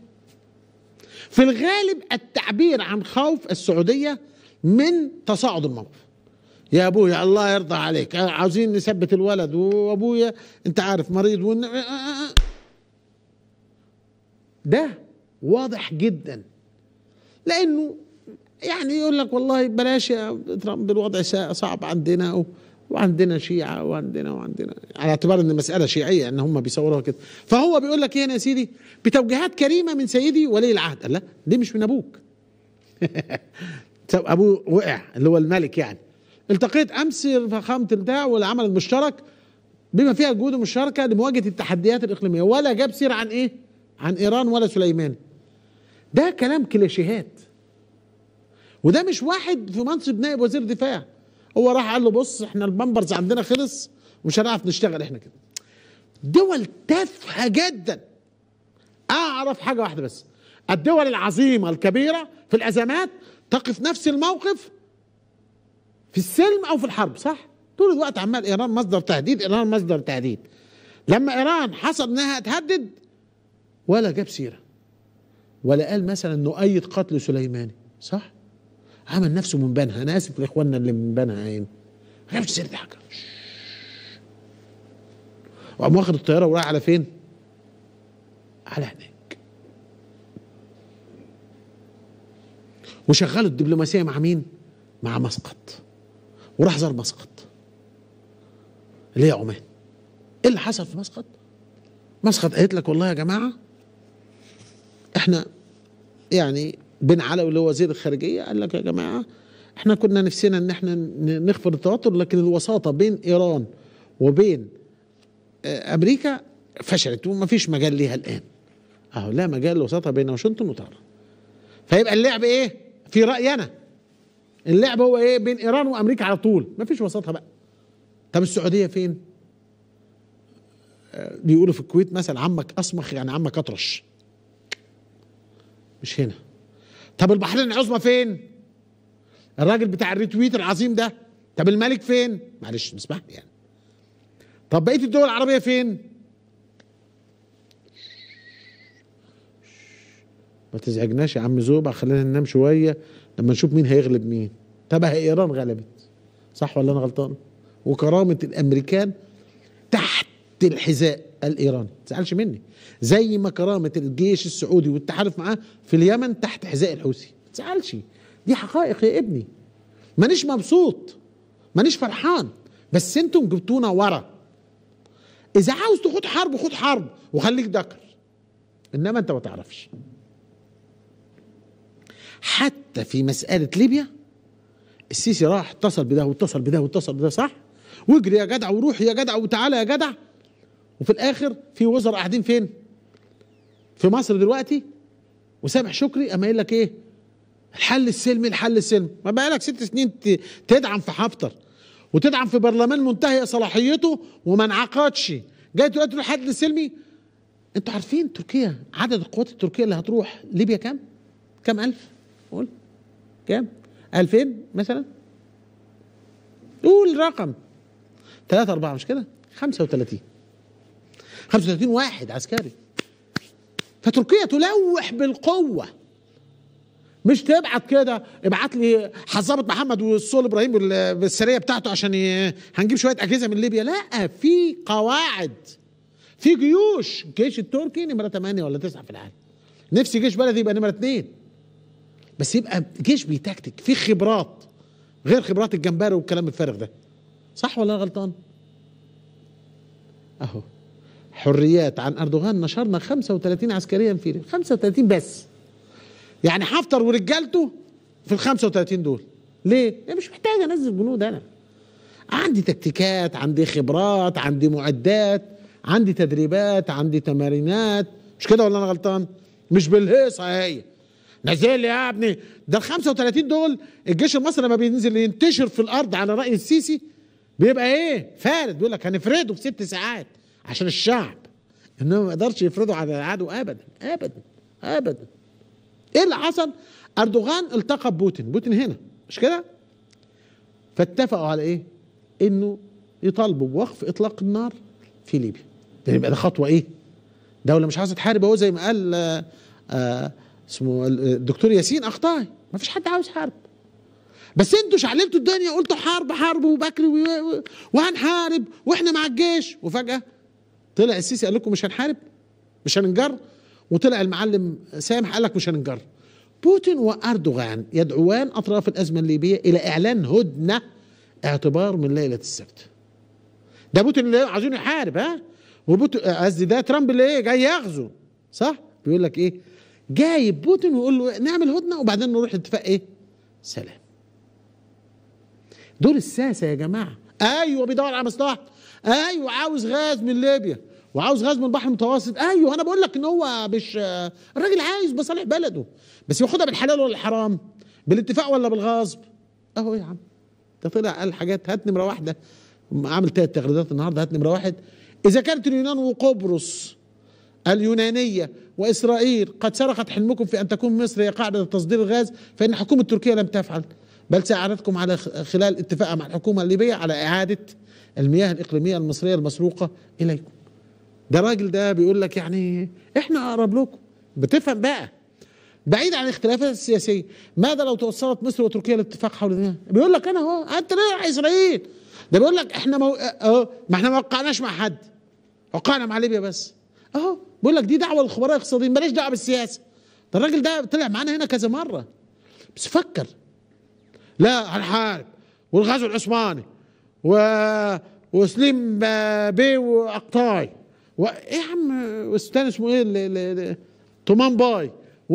في الغالب التعبير عن خوف السعوديه من تصاعد الموقف يا ابويا الله يرضى عليك عاوزين نثبت الولد وابويا انت عارف مريض ون... آه، آه، آه. ده واضح جدا لانه يعني يقول لك والله بلاش يا ترامب الوضع صعب عندنا وعندنا شيعة وعندنا وعندنا على اعتبار ان المسألة شيعية ان هم بيصوروها كده فهو بيقول لك هنا إيه يا سيدي بتوجيهات كريمة من سيدي ولي العهد قال لا دي مش من ابوك [laughs] ابوه وقع اللي هو الملك يعني التقيت امس فخامة البتاع والعمل المشترك بما فيها الجهود المشتركة لمواجهة التحديات الإقليمية ولا جاب سير عن إيه؟ عن إيران ولا سليمان ده كلام كليشيهات وده مش واحد في منصب نائب وزير دفاع هو راح قال له بص احنا البامبرز عندنا خلص ومش هنعرف نشتغل احنا كده دول تافهه جدا اعرف حاجه واحده بس الدول العظيمه الكبيره في الازمات تقف نفس الموقف في السلم او في الحرب صح طول الوقت عمال ايران مصدر تهديد ايران مصدر تهديد لما ايران حصل انها تهدد ولا جاب سيره ولا قال مثلا نؤيد قتل سليماني صح عمل نفسه من بنها انا اسف لاخواننا اللي من بنها عين ما عرفتش سيرة حاجه وقام واخد الطياره ورايح على فين؟ على هناك وشغلوا الدبلوماسيه مع مين؟ مع مسقط وراح زار مسقط اللي هي عمان ايه اللي حصل في مسقط؟ مسقط قالت لك والله يا جماعه احنا يعني بن علوي اللي هو وزير الخارجيه قال لك يا جماعه احنا كنا نفسنا ان احنا نخفض التوتر لكن الوساطه بين ايران وبين آه، امريكا فشلت وما فيش مجال ليها الان اهو لا مجال للوساطه بين واشنطن وطهران فيبقى اللعب ايه في رايي انا اللعب هو ايه بين ايران وامريكا على طول ما فيش وساطه بقى طب السعوديه فين آه، بيقولوا في الكويت مثلا عمك اصمخ يعني عمك اطرش مش هنا طب البحرين العظمى فين الراجل بتاع الريتويت العظيم ده طب الملك فين معلش اسمح لي يعني طب بقيه الدول العربيه فين ما تزعجناش يا عم زوبع خلينا ننام شويه لما نشوف مين هيغلب مين طب ايران غلبت صح ولا انا غلطان وكرامه الامريكان تحت تحت الحذاء الايراني ما تزعلش مني زي ما كرامه الجيش السعودي والتحالف معاه في اليمن تحت حذاء الحوثي ما تزعلش دي حقائق يا ابني مانيش مبسوط مانيش فرحان بس انتم جبتونا ورا اذا عاوز تخوض حرب خد حرب وخليك ذكر انما انت ما تعرفش حتى في مساله ليبيا السيسي راح اتصل بده واتصل بده واتصل بده صح واجري يا جدع وروح يا جدع وتعالى يا جدع وفي الاخر في وزراء قاعدين فين في مصر دلوقتي وسامح شكري اما قايل لك ايه الحل السلمي إيه الحل السلمي ما بقالك ست سنين تدعم في حفتر وتدعم في برلمان منتهي صلاحيته وما انعقدش جاي دلوقتي له الحل السلمي؟ انتوا عارفين تركيا عدد القوات التركيه اللي هتروح ليبيا كام؟ كام الف؟ قول كام؟ 2000 مثلا؟ قول رقم ثلاثة أربعة مش كده؟ 35 35 واحد عسكري فتركيا تلوح بالقوه مش تبعت كده ابعت لي حظابه محمد والصول ابراهيم بالسريه بتاعته عشان هنجيب شويه اجهزه من ليبيا لا في قواعد في جيوش الجيش التركي نمره 8 ولا 9 في العالم نفسي جيش بلدي يبقى نمره 2 بس يبقى جيش بيتكتك في خبرات غير خبرات الجمبري والكلام الفارغ ده صح ولا انا غلطان اهو حريات عن أردوغان نشرنا 35 عسكريا في 35 بس يعني حفتر ورجالته في ال 35 دول ليه؟ يعني مش محتاج انزل جنود انا عندي تكتيكات عندي خبرات عندي معدات عندي تدريبات عندي تمارينات مش كده ولا انا غلطان مش بالهيصه هي نزل يا ابني ده ال 35 دول الجيش المصري لما بينزل ينتشر في الارض على راي السيسي بيبقى ايه فارد بيقول لك هنفرده في ست ساعات عشان الشعب انهم ما يقدرش يفرضوا على العدو ابدا ابدا ابدا ايه اللي حصل؟ اردوغان التقى بوتين بوتين هنا مش كده؟ فاتفقوا على ايه؟ انه يطالبوا بوقف اطلاق النار في ليبيا يعني يبقى ده خطوه ايه؟ دوله مش عايزه تحارب اهو زي ما قال آآ آه، آآ آه، اسمه الدكتور ياسين اخطاي ما فيش حد عاوز حرب بس انتوا شعللتوا الدنيا قلتوا حرب حرب وبكري وهنحارب واحنا مع الجيش وفجاه طلع السيسي قال لكم مش هنحارب مش هننجر وطلع المعلم سامح قال لك مش هننجر بوتين واردوغان يدعوان اطراف الازمه الليبيه الى اعلان هدنه اعتبار من ليله السبت ده بوتين اللي عايزين يحارب ها وبوتين قصدي ده ترامب اللي ايه جاي يغزو صح بيقول لك ايه جايب بوتين ويقول له نعمل هدنه وبعدين نروح اتفاق ايه سلام دور الساسه يا جماعه ايوه بيدور على مصلحته ايوه عاوز غاز من ليبيا وعاوز غاز من البحر المتوسط ايوه انا بقول لك ان هو مش الراجل عايز بصالح بلده بس ياخدها بالحلال ولا الحرام بالاتفاق ولا بالغصب اهو يا عم ده طلع قال حاجات هات نمره واحده عامل ثلاث تغريدات النهارده هات نمره واحد اذا كانت اليونان وقبرص اليونانيه واسرائيل قد سرقت حلمكم في ان تكون مصر هي قاعده تصدير الغاز فان الحكومه التركيه لم تفعل بل ساعدتكم على خلال اتفاقها مع الحكومه الليبيه على اعاده المياه الإقليمية المصرية المسروقة إليكم ده راجل ده بيقول لك يعني إحنا أقرب لكم بتفهم بقى بعيد عن الاختلافات السياسية ماذا لو توصلت مصر وتركيا لاتفاق حول المياه بيقول لك أنا أهو أنت ليه إسرائيل ده بيقول لك إحنا مو... أهو ما إحنا ما وقعناش مع حد وقعنا مع ليبيا بس أهو بيقول لك دي دعوة للخبراء الاقتصاديين ماليش دعوة بالسياسة ده الراجل ده طلع معانا هنا كذا مرة بس فكر لا هنحارب والغزو العثماني و... وسليم بيه واقطاعي وايه يا عم استاذ اسمه ايه اللي... تومان باي و...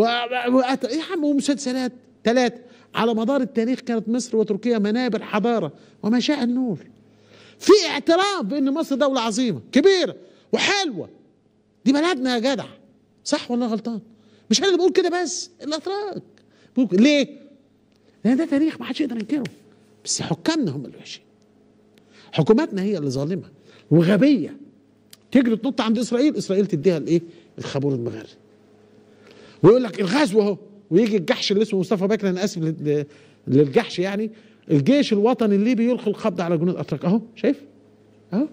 و... إيه يا عم ومسلسلات ثلاثه على مدار التاريخ كانت مصر وتركيا منابر حضاره وما شاء النور في اعتراف بان مصر دوله عظيمه كبيره وحلوه دي بلدنا يا جدع صح ولا غلطان مش انا اللي بقول كده بس الاتراك ليه لان ده تاريخ ما حدش يقدر ينكره بس حكامنا هم اللي وحشين حكوماتنا هي اللي ظالمه وغبيه تجري تنط عند اسرائيل اسرائيل تديها الايه الخابور المغري ويقول لك الغزو اهو ويجي الجحش اللي اسمه مصطفى بكر انا اسف للجحش يعني الجيش الوطني الليبي يلقي القبض على جنود اتراك اهو شايف اهو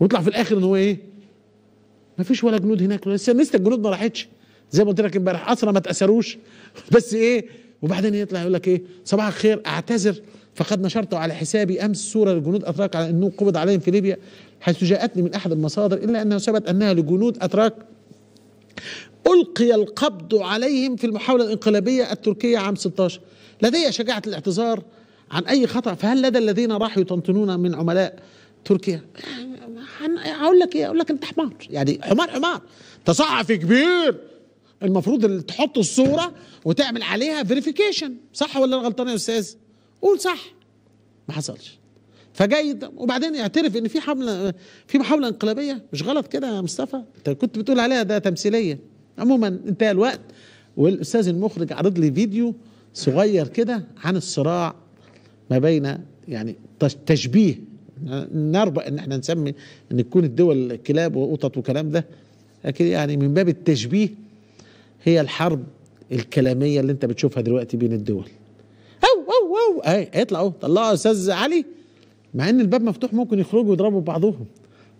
ويطلع في الاخر ان هو ايه ما فيش ولا جنود هناك لسه لسه الجنود ما راحتش زي ما قلت لك امبارح اسرى ما تاثروش [laughs] بس ايه وبعدين يطلع يقول لك ايه صباح الخير اعتذر فقد نشرته على حسابي امس صوره لجنود اتراك على انه قبض عليهم في ليبيا حيث جاءتني من احد المصادر الا انه ثبت انها لجنود اتراك القي القبض عليهم في المحاوله الانقلابيه التركيه عام 16 لدي شجاعه الاعتذار عن اي خطا فهل لدى الذين راحوا يطنطنون من عملاء تركيا هقول لك ايه اقول لك انت حمار يعني حمار حمار انت صحفي كبير المفروض تحط الصوره وتعمل عليها فيريفيكيشن صح ولا انا غلطان يا استاذ قول صح ما حصلش فجاي وبعدين اعترف ان في حمله في محاوله انقلابيه مش غلط كده يا مصطفى انت كنت بتقول عليها ده تمثيليه عموما انتهى الوقت والاستاذ المخرج عرض لي فيديو صغير كده عن الصراع ما بين يعني تشبيه نربى ان احنا نسمي ان تكون الدول كلاب وقطط وكلام ده لكن يعني من باب التشبيه هي الحرب الكلاميه اللي انت بتشوفها دلوقتي بين الدول اهي اطلع اهو طلعوا يا استاذ علي مع ان الباب مفتوح ممكن يخرجوا يضربوا بعضهم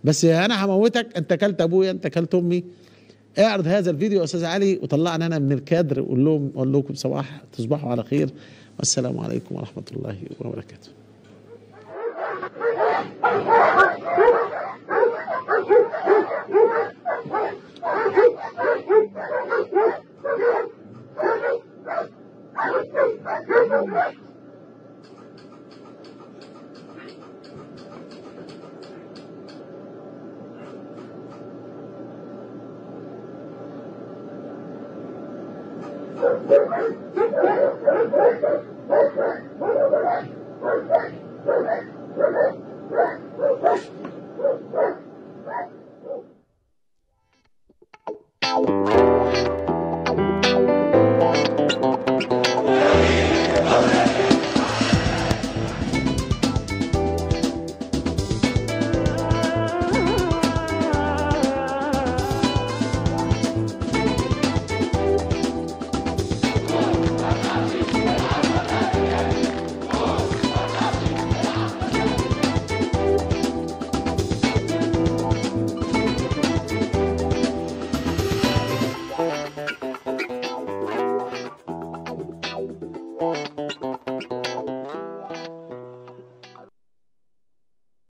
بس انا هموتك انت كلت ابويا انت كلت امي اعرض هذا الفيديو يا استاذ علي وطلعني انا من الكادر وقول لهم اقول لكم صباح تصبحوا على خير والسلام عليكم ورحمه الله وبركاته Thank you. Thank you.